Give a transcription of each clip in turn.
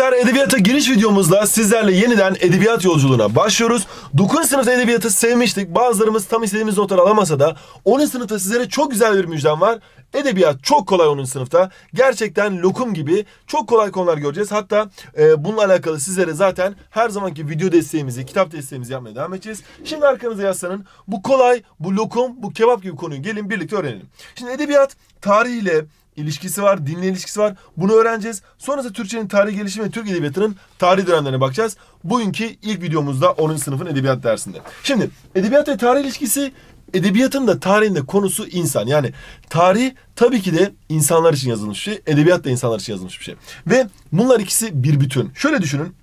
arkadaşlar edebiyata giriş videomuzda sizlerle yeniden edebiyat yolculuğuna başlıyoruz. 9. sınıfta edebiyatı sevmiştik. Bazılarımız tam istediğimiz notları alamasa da 10. sınıfta sizlere çok güzel bir müjdem var. Edebiyat çok kolay 10. sınıfta. Gerçekten lokum gibi çok kolay konular göreceğiz. Hatta e, bununla alakalı sizlere zaten her zamanki video desteğimizi, kitap desteğimizi yapmaya devam edeceğiz. Şimdi arkanıza yaslanın. Bu kolay, bu lokum, bu kebap gibi konuyu gelin birlikte öğrenelim. Şimdi edebiyat tarihiyle, ilişkisi var, dinle ilişkisi var. Bunu öğreneceğiz. Sonrasında Türkçenin tarihi gelişimi ve Türk Edebiyatı'nın tarihi dönemlerine bakacağız. Bugünkü ilk videomuzda 10. sınıfın edebiyat dersinde. Şimdi edebiyat ve tarih ilişkisi Edebiyatın da tarihin de konusu insan. Yani tarih tabii ki de insanlar için yazılmış bir şey. Edebiyat da insanlar için yazılmış bir şey. Ve bunlar ikisi bir bütün. Şöyle düşünün.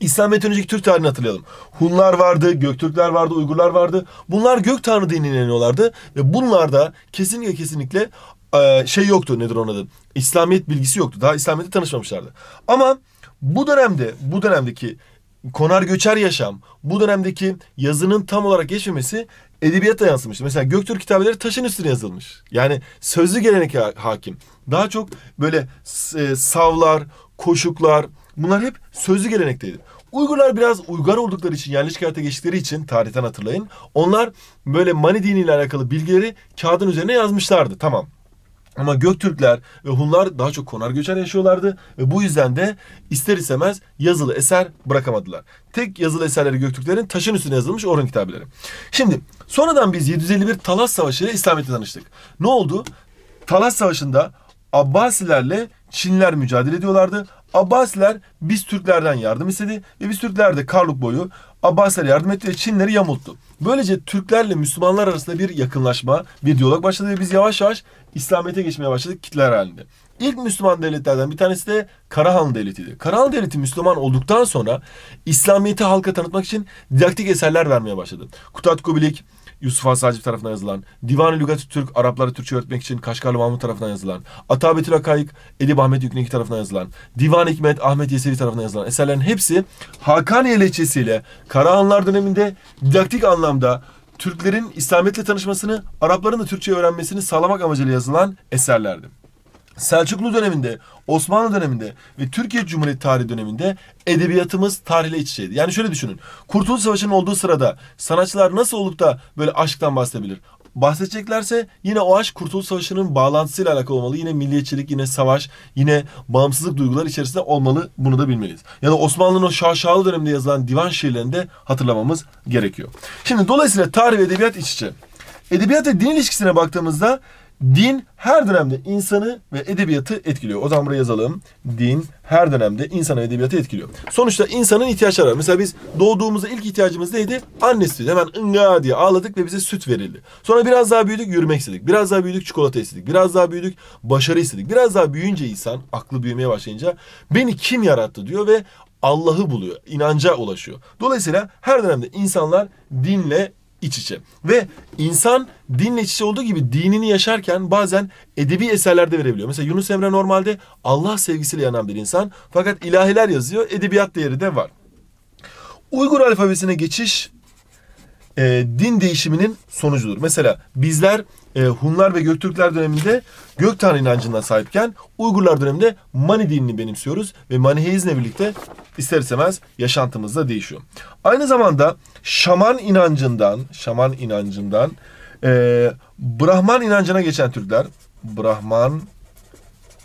İslamiyet'ten önceki Türk tarihini hatırlayalım. Hunlar vardı, Göktürkler vardı, Uygurlar vardı. Bunlar gök tanrı dinine inanıyorlardı. Ve bunlar da kesinlikle kesinlikle ee, şey yoktu nedir onun adı. İslamiyet bilgisi yoktu. Daha İslamiyet'e tanışmamışlardı. Ama bu dönemde bu dönemdeki konar göçer yaşam, bu dönemdeki yazının tam olarak geçmemesi edebiyata yansımıştı Mesela Göktürk kitabeleri taşın üstüne yazılmış. Yani sözlü gelenek hakim. Daha çok böyle e, savlar, koşuklar bunlar hep sözlü gelenekteydi. Uygurlar biraz uygar oldukları için, yerleşik hayata geçtikleri için tarihten hatırlayın. Onlar böyle Mani diniyle alakalı bilgileri kağıdın üzerine yazmışlardı. Tamam. Ama Göktürkler ve Hunlar daha çok konar göçer yaşıyorlardı ve bu yüzden de ister istemez yazılı eser bırakamadılar. Tek yazılı eserleri Göktürklerin taşın üstüne yazılmış Orhun kitabeleri. Şimdi sonradan biz 751 Talas Savaşı ile İslamiyet'e tanıştık. Ne oldu? Talas Savaşı'nda Abbasilerle Çinler mücadele ediyorlardı. Abbasiler biz Türklerden yardım istedi ve biz Türkler de Karluk boyu Abbasilere yardım etti ve Çinleri yamulttu. Böylece Türklerle Müslümanlar arasında bir yakınlaşma, bir diyalog başladı ve biz yavaş yavaş İslamiyet'e geçmeye başladık kitler halinde. İlk Müslüman devletlerden bir tanesi de Karahan Devleti'ydi. Karahan Devleti Müslüman olduktan sonra İslamiyet'i halka tanıtmak için didaktik eserler vermeye başladı. Kutat Kubilik, Yusuf Has Hacip tarafından yazılan, Divan-ı Lügat-ı Türk Arapları Türkçe öğretmek için Kaşgarlı Mahmut tarafından yazılan, Atabetül Akayık, Edip Ahmet Yükneki tarafından yazılan, Divan Hikmet Ahmet Yesevi tarafından yazılan eserlerin hepsi Hakaniye lehçesiyle Karahanlar döneminde didaktik anlamda Türklerin İslamiyet'le tanışmasını, Arapların da Türkçe öğrenmesini sağlamak amacıyla yazılan eserlerdi. Selçuklu döneminde, Osmanlı döneminde ve Türkiye Cumhuriyeti tarihi döneminde edebiyatımız tarihle iç içeydi. Yani şöyle düşünün. Kurtuluş Savaşı'nın olduğu sırada sanatçılar nasıl olup da böyle aşktan bahsedebilir? bahsedeceklerse yine o aşk Kurtuluş Savaşı'nın bağlantısıyla alakalı olmalı. Yine milliyetçilik, yine savaş, yine bağımsızlık duyguları içerisinde olmalı. Bunu da bilmeliyiz. Ya da Osmanlı'nın o şaşalı döneminde yazılan divan şiirlerini de hatırlamamız gerekiyor. Şimdi dolayısıyla tarih ve edebiyat iç içe. Edebiyat ve din ilişkisine baktığımızda Din her dönemde insanı ve edebiyatı etkiliyor. O zaman buraya yazalım. Din her dönemde insanı ve edebiyatı etkiliyor. Sonuçta insanın ihtiyaçları var. Mesela biz doğduğumuzda ilk ihtiyacımız neydi? Anne sütü. Hemen ınga diye ağladık ve bize süt verildi. Sonra biraz daha büyüdük yürümek istedik. Biraz daha büyüdük çikolata istedik. Biraz daha büyüdük başarı istedik. Biraz daha büyüyünce insan aklı büyümeye başlayınca beni kim yarattı diyor ve Allah'ı buluyor, inanca ulaşıyor. Dolayısıyla her dönemde insanlar dinle iç içe. Ve insan dinle iç içe olduğu gibi dinini yaşarken bazen edebi eserlerde verebiliyor. Mesela Yunus Emre normalde Allah sevgisiyle yanan bir insan fakat ilahiler yazıyor, edebiyat değeri de var. Uygur alfabesine geçiş e, din değişiminin sonucudur. Mesela bizler e, Hunlar ve Göktürkler döneminde Gök Tanrı inancına sahipken Uygurlar döneminde Mani dinini benimsiyoruz ve Maniheizmle birlikte ister istemez yaşantımızda değişiyor. Aynı zamanda Şaman inancından, Şaman inancından e, Brahman inancına geçen Türkler, Brahman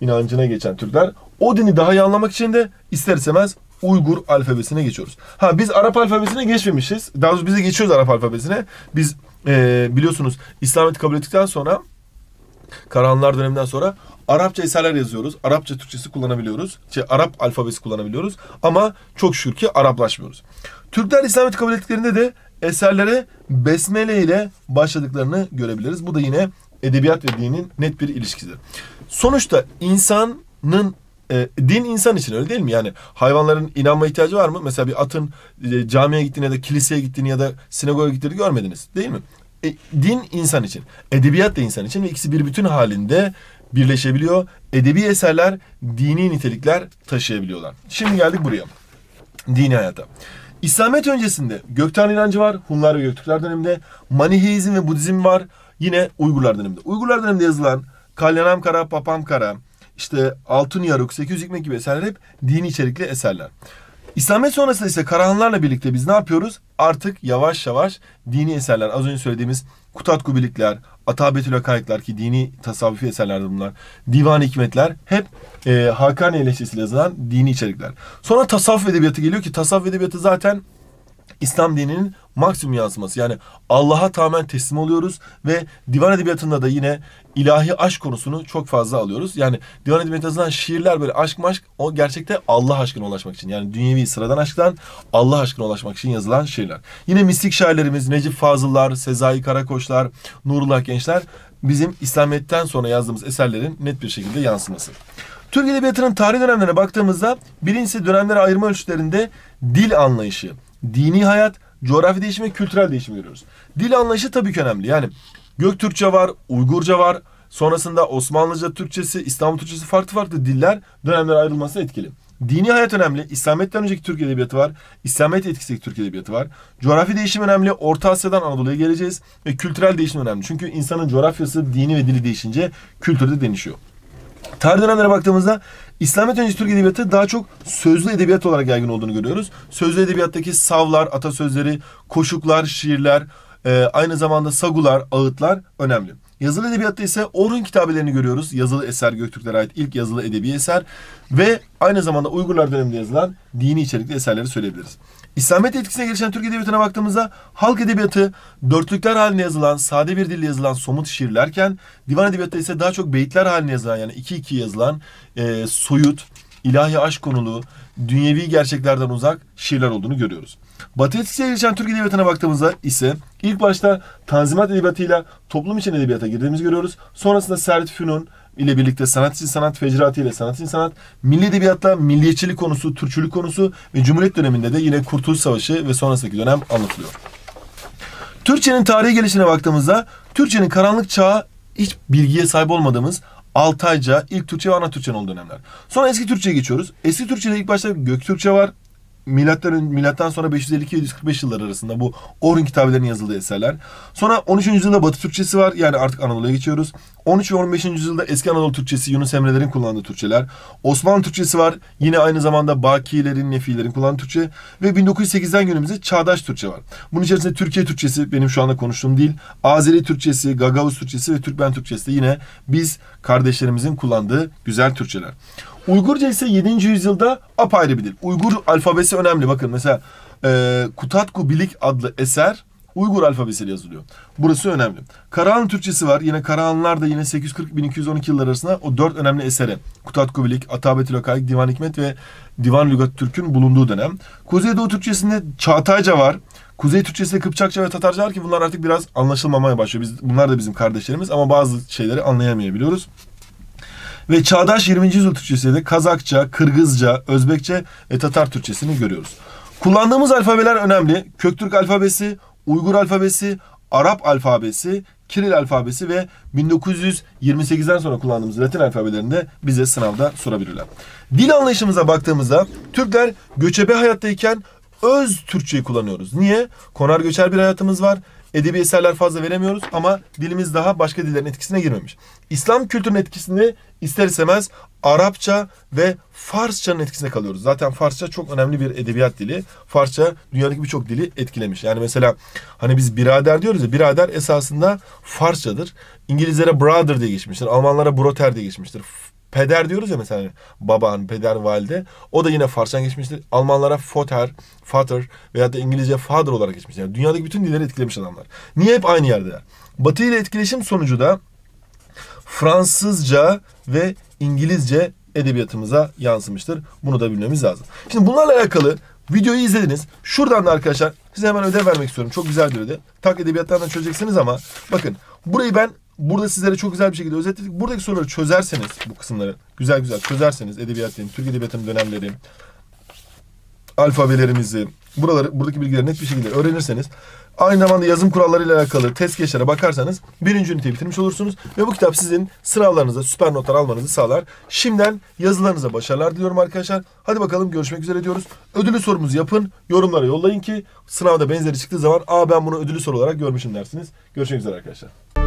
inancına geçen Türkler o dini daha iyi anlamak için de ister istemez Uygur alfabesine geçiyoruz. Ha biz Arap alfabesine geçmemişiz. Daha doğrusu bize geçiyoruz Arap alfabesine. Biz e, biliyorsunuz İslamiyet kabul ettikten sonra Karahanlar döneminden sonra Arapça eserler yazıyoruz. Arapça Türkçesi kullanabiliyoruz. Şey, Arap alfabesi kullanabiliyoruz. Ama çok şükür ki Araplaşmıyoruz. Türkler İslamiyet kabul ettiklerinde de eserlere besmele ile başladıklarını görebiliriz. Bu da yine edebiyat ve dinin net bir ilişkisidir. Sonuçta insanın e, din insan için öyle değil mi? Yani hayvanların inanma ihtiyacı var mı? Mesela bir atın e, camiye gittiğini ya da kiliseye gittiğini ya da sinagoga gittiğini görmediniz değil mi? E, din insan için, edebiyat da insan için ve ikisi bir bütün halinde birleşebiliyor. Edebi eserler dini nitelikler taşıyabiliyorlar. Şimdi geldik buraya. Dini hayata. İslamiyet öncesinde Gök Tanrı inancı var. Hunlar ve Göktürkler döneminde. Maniheizm ve Budizm var. Yine Uygurlar döneminde. Uygurlar döneminde yazılan Kalyanam Kara, Papam Kara, işte Altın Yaruk, 800 Hikmet gibi eserler hep dini içerikli eserler. İslamiyet sonrasında ise Karahanlarla birlikte biz ne yapıyoruz? Artık yavaş yavaş dini eserler, az önce söylediğimiz Kutat Kubilikler, Atabetül Hakayıklar ki dini tasavvufi eserlerdir bunlar. Divan hikmetler hep e, Hakan eleştirisiyle yazılan dini içerikler. Sonra tasavvuf edebiyatı geliyor ki tasavvuf edebiyatı zaten İslam dininin maksimum yansıması. Yani Allah'a tamamen teslim oluyoruz ve divan edebiyatında da yine ilahi aşk konusunu çok fazla alıyoruz. Yani divan yazılan şiirler böyle aşk maşk o gerçekte Allah aşkına ulaşmak için. Yani dünyevi sıradan aşktan Allah aşkına ulaşmak için yazılan şiirler. Yine mistik şairlerimiz Necip Fazıllar, Sezai Karakoçlar, Nurullah Gençler bizim İslamiyet'ten sonra yazdığımız eserlerin net bir şekilde yansıması. Türk Edebiyatı'nın tarih dönemlerine baktığımızda birincisi dönemlere ayırma ölçülerinde dil anlayışı, dini hayat, coğrafi değişim ve kültürel değişim görüyoruz. Dil anlayışı tabii ki önemli. Yani Göktürkçe var, Uygurca var. Sonrasında Osmanlıca Türkçesi, İstanbul Türkçesi farklı farklı diller dönemlere ayrılmasına etkili. Dini hayat önemli. İslamiyet'ten önceki Türk Edebiyatı var. İslamiyet etkisindeki Türk Edebiyatı var. Coğrafi değişim önemli. Orta Asya'dan Anadolu'ya geleceğiz. Ve kültürel değişim önemli. Çünkü insanın coğrafyası, dini ve dili değişince kültürü de değişiyor. Tarih dönemlere baktığımızda İslamiyet öncesi Türk edebiyatı daha çok sözlü edebiyat olarak yaygın olduğunu görüyoruz. Sözlü edebiyattaki savlar, atasözleri, koşuklar, şiirler, e, aynı zamanda sagular, ağıtlar önemli. Yazılı edebiyatta ise Orhun kitabelerini görüyoruz. Yazılı eser Göktürklere ait ilk yazılı edebi eser ve aynı zamanda Uygurlar döneminde yazılan dini içerikli eserleri söyleyebiliriz. İslamiyet etkisine gelişen Türk Edebiyatı'na baktığımızda halk edebiyatı dörtlükler halinde yazılan, sade bir dille yazılan somut şiirlerken divan edebiyatı ise daha çok beyitler halinde yazılan yani iki iki yazılan e, soyut, ilahi aşk konulu, dünyevi gerçeklerden uzak şiirler olduğunu görüyoruz. Batı etkisiyle gelişen Türk Edebiyatı'na baktığımızda ise ilk başta Tanzimat Edebiyatı'yla toplum için edebiyata girdiğimizi görüyoruz. Sonrasında Servet Fünun, ile birlikte sanat sanat, fecraati ile sanat sanat, milli edebiyatta milliyetçilik konusu, Türkçülük konusu ve Cumhuriyet döneminde de yine Kurtuluş Savaşı ve sonrasındaki dönem anlatılıyor. Türkçenin tarihi gelişine baktığımızda Türkçenin karanlık çağı hiç bilgiye sahip olmadığımız Altayca, ilk Türkçe ve ana Türkçe olduğu dönemler. Sonra eski Türkçe'ye geçiyoruz. Eski Türkçe'de ilk başta Göktürkçe var milattan milattan sonra 552-745 yıllar arasında bu Orhun kitabelerinin yazıldığı eserler. Sonra 13. yüzyılda Batı Türkçesi var. Yani artık Anadolu'ya geçiyoruz. 13 ve 15. yüzyılda eski Anadolu Türkçesi Yunus Emre'lerin kullandığı Türkçeler. Osmanlı Türkçesi var. Yine aynı zamanda Bakilerin, Nefilerin kullandığı Türkçe ve 1908'den günümüze çağdaş Türkçe var. Bunun içerisinde Türkiye Türkçesi benim şu anda konuştuğum dil, Azeri Türkçesi, Gagavuz Türkçesi ve Türkmen Türkçesi de yine biz kardeşlerimizin kullandığı güzel Türkçeler. Uygurca ise 7. yüzyılda apayrı bir dil. Uygur alfabesi önemli. Bakın mesela e, Kutatku Bilik adlı eser Uygur alfabesiyle yazılıyor. Burası önemli. Karahan Türkçesi var. Yine Karahanlılar da yine 840-1212 yıllar arasında o dört önemli esere Kutatku Bilik, Atabetül Hakayık, Divan Hikmet ve Divan Lügat Türk'ün bulunduğu dönem. Kuzeydoğu Türkçesinde Çağatayca var. Kuzey Türkçesinde Kıpçakça ve Tatarca var ki bunlar artık biraz anlaşılmamaya başlıyor. Biz, bunlar da bizim kardeşlerimiz ama bazı şeyleri anlayamayabiliyoruz. Ve çağdaş 20. yüzyıl Türkçesi'de de Kazakça, Kırgızca, Özbekçe ve Tatar Türkçesini görüyoruz. Kullandığımız alfabeler önemli. Köktürk alfabesi, Uygur alfabesi, Arap alfabesi, Kiril alfabesi ve 1928'den sonra kullandığımız Latin Alfabelerinde bize sınavda sorabilirler. Dil anlayışımıza baktığımızda Türkler göçebe hayattayken öz Türkçeyi kullanıyoruz. Niye? Konar göçer bir hayatımız var edebi eserler fazla veremiyoruz ama dilimiz daha başka dillerin etkisine girmemiş. İslam kültürünün etkisini ister istemez Arapça ve Farsça'nın etkisine kalıyoruz. Zaten Farsça çok önemli bir edebiyat dili. Farsça dünyadaki birçok dili etkilemiş. Yani mesela hani biz birader diyoruz ya birader esasında Farsçadır. İngilizlere brother diye geçmiştir. Almanlara broter diye geçmiştir. Peder diyoruz ya mesela baban, peder, valide. O da yine Farsçadan geçmiştir. Almanlara Vater, Vater veya da İngilizce Father olarak geçmiş. Yani dünyadaki bütün dilleri etkilemiş adamlar. Niye hep aynı yerde? Batı ile etkileşim sonucu da Fransızca ve İngilizce edebiyatımıza yansımıştır. Bunu da bilmemiz lazım. Şimdi bunlarla alakalı videoyu izlediniz. Şuradan da arkadaşlar size hemen ödev vermek istiyorum. Çok güzel bir ödev. Tak edebiyattan çözeceksiniz ama bakın burayı ben burada sizlere çok güzel bir şekilde özetledik. Buradaki soruları çözerseniz bu kısımları güzel güzel çözerseniz edebiyat diyelim, Türk edebiyatının dönemleri, alfabelerimizi, buraları buradaki bilgileri net bir şekilde öğrenirseniz aynı zamanda yazım kurallarıyla alakalı test geçlere bakarsanız birinci üniteyi bitirmiş olursunuz ve bu kitap sizin sınavlarınıza süper notlar almanızı sağlar. Şimdiden yazılarınıza başarılar diliyorum arkadaşlar. Hadi bakalım görüşmek üzere diyoruz. Ödülü sorumuzu yapın, yorumlara yollayın ki sınavda benzeri çıktığı zaman "Aa ben bunu ödülü soru olarak görmüşüm." dersiniz. Görüşmek üzere arkadaşlar.